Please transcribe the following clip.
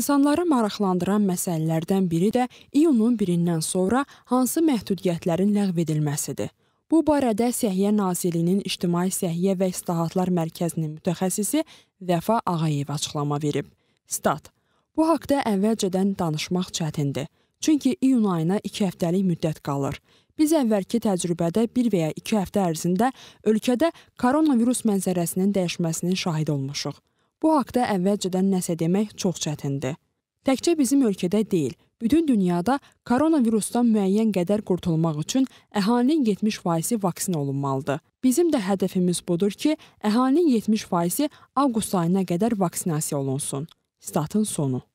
İnsanları maraqlandıran məsələlərdən biri də iyunun 1-dən sonra hansı məhdudiyyətlərin ləğv edilməsidir. Bu barədə Səhiyyə Nazirliyinin İctimai Səhiyyə və İslahatlar Mərkəzinin mütəxəssisi Vəfa Ağayev açıqlama verib. Stat: Bu haqqda əvvəlcədən danışmaq çətindir. Çünki iyun ayına 2 həftəlik müddət qalır. Biz əvvəlki təcrübədə 1 və ya 2 həftə ərzində ölkədə koronavirus mənzərəsinin dəyişməsinin şahid olmuşuq. Bu haqda əvvəlcədən nəsə demək çox çətindir. Təkcə bizim ölkədə deyil, bütün dünyada koronavirusdan müəyyən qədər qurtulmaq üçün əhalinin 70%-i vaksin olunmalıdır. Bizim də hədəfimiz budur ki, əhalinin 70%-i avqust ayına qədər vaksinasiya olunsun. Statın sonu.